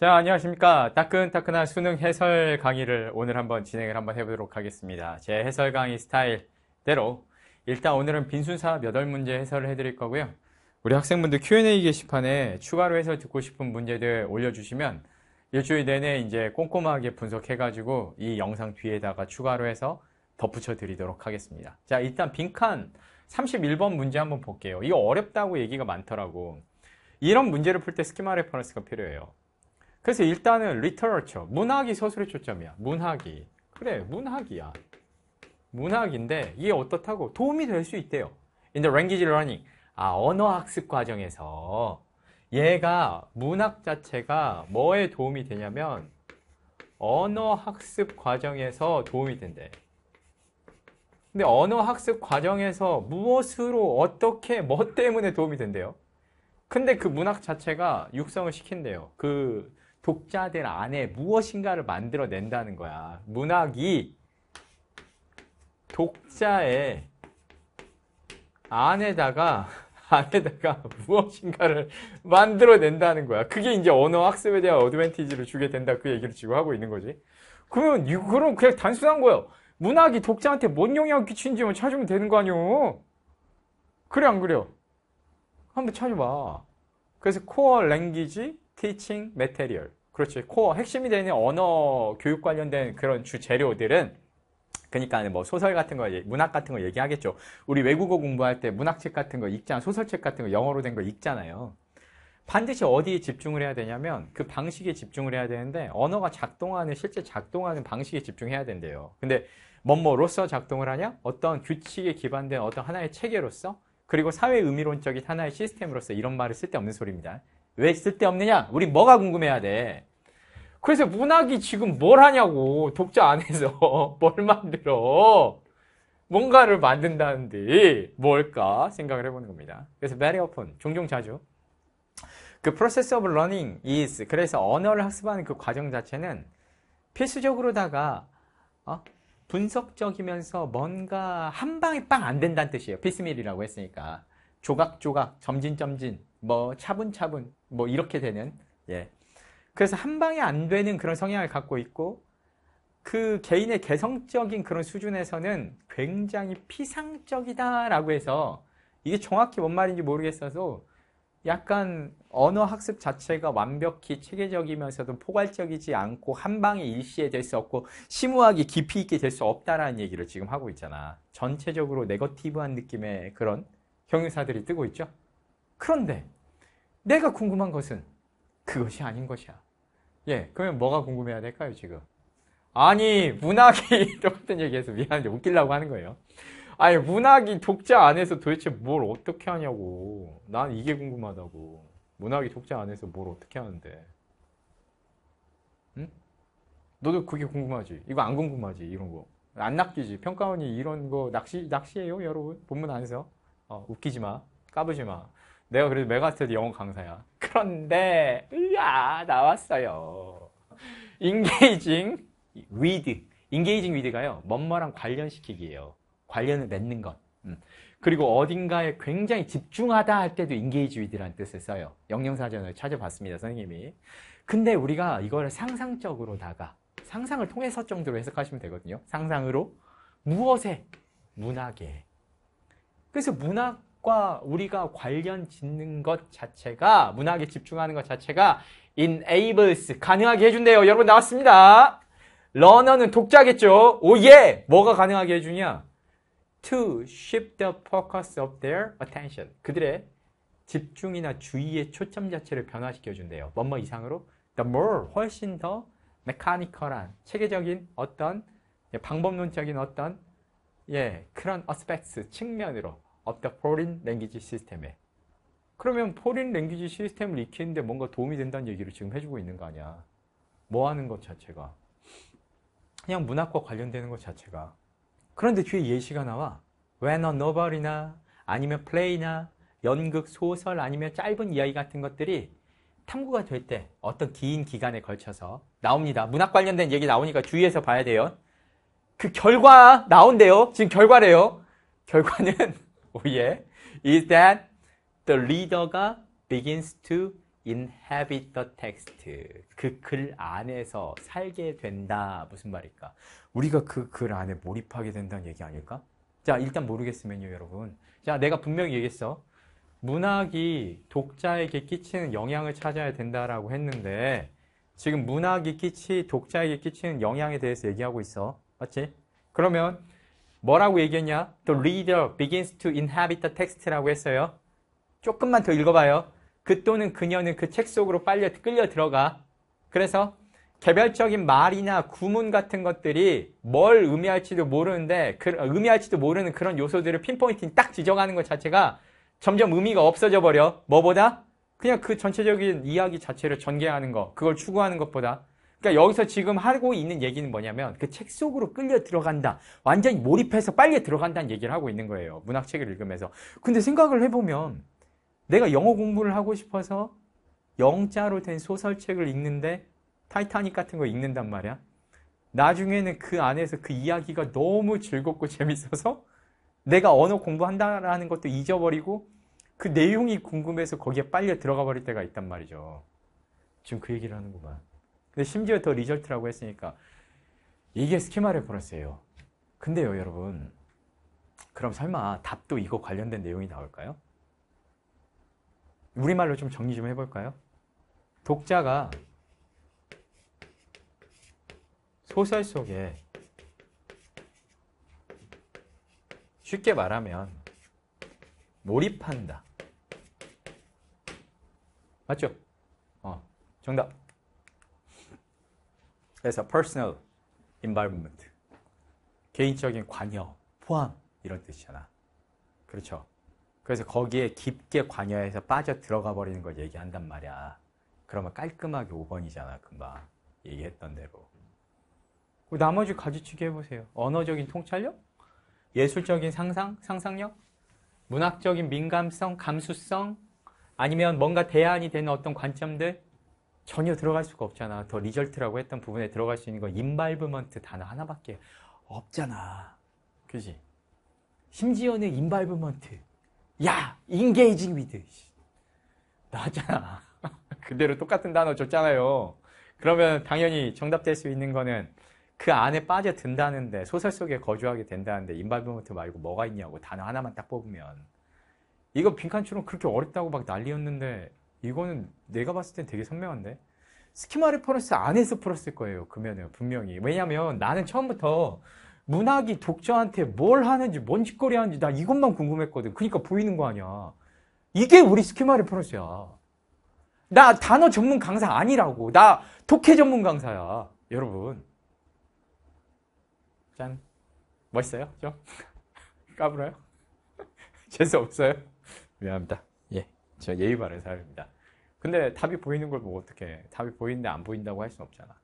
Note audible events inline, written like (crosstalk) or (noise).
자, 안녕하십니까. 따끈따끈한 수능 해설 강의를 오늘 한번 진행을 한번 해보도록 하겠습니다. 제 해설 강의 스타일대로 일단 오늘은 빈순사 8문제 해설을 해드릴 거고요. 우리 학생분들 Q&A 게시판에 추가로 해설 듣고 싶은 문제들 올려주시면 일주일 내내 이제 꼼꼼하게 분석해가지고 이 영상 뒤에다가 추가로 해서 덧붙여 드리도록 하겠습니다. 자, 일단 빈칸 31번 문제 한번 볼게요. 이거 어렵다고 얘기가 많더라고. 이런 문제를 풀 때 스키마 레퍼런스가 필요해요. 그래서 일단은 리터러처, 문학이 서술의 초점이야. 문학이. 그래, 문학이야. 문학인데 이게 어떻다고 도움이 될 수 있대요. In the language learning. 아, 언어학습 과정에서 얘가 문학 자체가 뭐에 도움이 되냐면 언어학습 과정에서 도움이 된대. 근데 언어학습 과정에서 무엇으로 어떻게 뭐 때문에 도움이 된대요? 근데 그 문학 자체가 육성을 시킨대요. 그 독자들 안에 무엇인가를 만들어낸다는 거야. 문학이 독자의 안에다가 (laughs) 안에다가 무엇인가를 만들어낸다는 거야. 그게 이제 언어 학습에 대한 어드밴티지를 주게 된다 그 얘기를 지금 하고 있는 거지. 그러면 그럼 그냥 단순한 거예요. 문학이 독자한테 뭔 영향을 끼친지만 찾으면 되는 거 아니오? 그래 안 그래요? 한번 찾아봐. 그래서 코어 랭귀지 티칭 메테리얼 그렇지. 코어 핵심이 되는 언어 교육 관련된 그런 주 재료들은 그러니까 뭐 소설 같은 거, 예, 문학 같은 거 얘기하겠죠. 우리 외국어 공부할 때 문학책 같은 거 읽잖아, 소설책 같은 거 영어로 된 거 읽잖아요. 반드시 어디에 집중을 해야 되냐면 그 방식에 집중을 해야 되는데 언어가 작동하는 실제 작동하는 방식에 집중해야 된대요. 근데 뭐뭐로서 작동을 하냐? 어떤 규칙에 기반된 어떤 하나의 체계로서 그리고 사회 의미론적인 하나의 시스템으로서 이런 말을 쓸데없는 소리입니다. 왜 쓸데없느냐? 우리 뭐가 궁금해야 돼? 그래서 문학이 지금 뭘 하냐고 독자 안에서 (laughs) 뭘 만들어 뭔가를 만든다는데 뭘까 생각을 해보는 겁니다. 그래서 very often 종종 자주 그 process of learning is 그래서 언어를 학습하는 그 과정 자체는 필수적으로다가 어? 분석적이면서 뭔가 한 방에 빵 안 된다는 뜻이에요. 피스밀이라고 했으니까 조각조각 점진점진 뭐 차분차분 뭐 이렇게 되는 예 그래서 한 방에 안 되는 그런 성향을 갖고 있고 그 개인의 개성적인 그런 수준에서는 굉장히 피상적이다라고 해서 이게 정확히 뭔 말인지 모르겠어서 약간 언어 학습 자체가 완벽히 체계적이면서도 포괄적이지 않고 한 방에 일시에 될 수 없고 심오하게 깊이 있게 될 수 없다라는 얘기를 지금 하고 있잖아. 전체적으로 네거티브한 느낌의 그런 경유사들이 뜨고 있죠. 그런데 내가 궁금한 것은 그것이 아닌 것이야. 예, 그러면 뭐가 궁금해야 될까요, 지금? 아니, 문학이 똑같은 (laughs) 얘기해서 미안한데 웃기려고 하는 거예요. 아니, 문학이 독자 안에서 도대체 뭘 어떻게 하냐고. 난 이게 궁금하다고. 문학이 독자 안에서 뭘 어떻게 하는데. 응? 너도 그게 궁금하지. 이거 안 궁금하지, 이런 거. 안 낚이지. 평가원이 이런 거 낚시, 낚시해요 여러분. 본문 안에서. 어, 웃기지 마. 까부지 마. 내가 그래도 메가스터디 영어 강사야. 그런데 으아 나왔어요. 인게이징 위드. 인게이징 위드가요. 뭔뭐랑 관련시키기예요. 관련을 맺는 것. 음. 그리고 어딘가에 굉장히 집중하다 할 때도 인게이지 위드라는 뜻을 써요. 영영사전을 찾아봤습니다. 선생님이. 근데 우리가 이걸 상상적으로다가 상상을 통해서 정도로 해석하시면 되거든요. 상상으로 무엇에 문학에. 그래서 문학 과 우리가 관련 짓는 것 자체가 문학에 집중하는 것 자체가 enables 가능하게 해준대요. 여러분 나왔습니다. 러너는 독자겠죠. 오예 뭐가 가능하게 해주냐? To shift the focus of their attention 그들의 집중이나 주의의 초점 자체를 변화시켜 준대요. 뭐 뭐 이상으로 the more 훨씬 더 메카니컬한 체계적인 어떤 예, 방법론적인 어떤 예, 그런 어스펙트 측면으로 of the foreign language system에 그러면 포린 랭귀지 시스템을 익히는데 뭔가 도움이 된다는 얘기를 지금 해주고 있는 거 아니야. 뭐 하는 것 자체가. 그냥 문학과 관련되는 것 자체가. 그런데 뒤에 예시가 나와. When a novel이나 아니면 플레이나 연극, 소설 아니면 짧은 이야기 같은 것들이 탐구가 될 때 어떤 긴 기간에 걸쳐서 나옵니다. 문학 관련된 얘기 나오니까 주의해서 봐야 돼요. 그 결과 나온대요. 지금 결과래요. 결과는 예. (laughs) is that the reader가 begins to inhabit the text. 그 글 안에서 살게 된다. 무슨 말일까? 우리가 그 글 안에 몰입하게 된다는 얘기 아닐까? 자, 일단 모르겠으면요, 여러분. 자, 내가 분명히 얘기했어. 문학이 독자에게 끼치는 영향을 찾아야 된다라고 했는데 지금 문학이 끼치 독자에게 끼치는 영향에 대해서 얘기하고 있어. 맞지? 그러면 뭐라고 얘기했냐? The reader begins to inhabit the text라고 했어요. 조금만 더 읽어봐요. 그 또는 그녀는 그 책 속으로 빨려 끌려 들어가. 그래서 개별적인 말이나 구문 같은 것들이 뭘 의미할지도 모르는데 그, 의미할지도 모르는 그런 요소들을 핀포인팅 딱 지정하는 것 자체가 점점 의미가 없어져 버려. 뭐보다 그냥 그 전체적인 이야기 자체를 전개하는 거, 그걸 추구하는 것보다 그러니까 여기서 지금 하고 있는 얘기는 뭐냐면 그 책 속으로 끌려 들어간다. 완전히 몰입해서 빨리 들어간다는 얘기를 하고 있는 거예요. 문학책을 읽으면서. 근데 생각을 해보면 내가 영어 공부를 하고 싶어서 영자로 된 소설책을 읽는데 타이타닉 같은 거 읽는단 말이야. 나중에는 그 안에서 그 이야기가 너무 즐겁고 재밌어서 내가 언어 공부한다라는 것도 잊어버리고 그 내용이 궁금해서 거기에 빨려 들어가 버릴 때가 있단 말이죠. 지금 그 얘기를 하는구만. 근데 심지어 더 리절트라고 했으니까 이게 스키마를 플러어요 근데요, 여러분. 그럼 설마 답도 이거 관련된 내용이 나올까요? 우리말로 좀 정리 좀 해볼까요? 독자가 소설 속에 쉽게 말하면 몰입한다. 맞죠? 어, 정답. 그래서 personal i n v o r o n m e n t 개인적인 관여, 포함 이런 뜻이잖아. 그렇죠? 그래서 거기에 깊게 관여해서 빠져 들어가 버리는 걸 얘기한단 말이야. 그러면 깔끔하게 5번이잖아, 금방. 얘기했던 대로. 그 나머지 가지치기 해보세요. 언어적인 통찰력? 예술적인 상상? 상상력? 문학적인 민감성? 감수성? 아니면 뭔가 대안이 되는 어떤 관점들? 전혀 들어갈 수가 없잖아. 더 리절트라고 했던 부분에 들어갈 수 있는 건 인발브먼트 단어 하나밖에 없잖아. 그지? 심지어는 인발브먼트. 야! 인게이징 위드. 나잖아. 그대로 똑같은 단어 줬잖아요. 그러면 당연히 정답될 수 있는 거는 그 안에 빠져든다는데 소설 속에 거주하게 된다는데 인발브먼트 말고 뭐가 있냐고 단어 하나만 딱 뽑으면 이거 빈칸출은 그렇게 어렵다고 막 난리였는데 이거는 내가 봤을 땐 되게 선명한데 스키마 레퍼런스 안에서 풀었을 거예요 그러면은 분명히 왜냐면 나는 처음부터 문학이 독자한테 뭘 하는지 뭔 짓거리 하는지 나 이것만 궁금했거든 그러니까 보이는 거 아니야 이게 우리 스키마 레퍼런스야 나 단어 전문 강사 아니라고 나 독해 전문 강사야 여러분 짠 멋있어요? 좀? (laughs) 까불어요? 재수 없어요? 미안합니다 제가 예의 바른 사람입니다. 근데 답이 보이는 걸 보고 어떻게 답이 보이는데 안 보인다고 할 수 없잖아.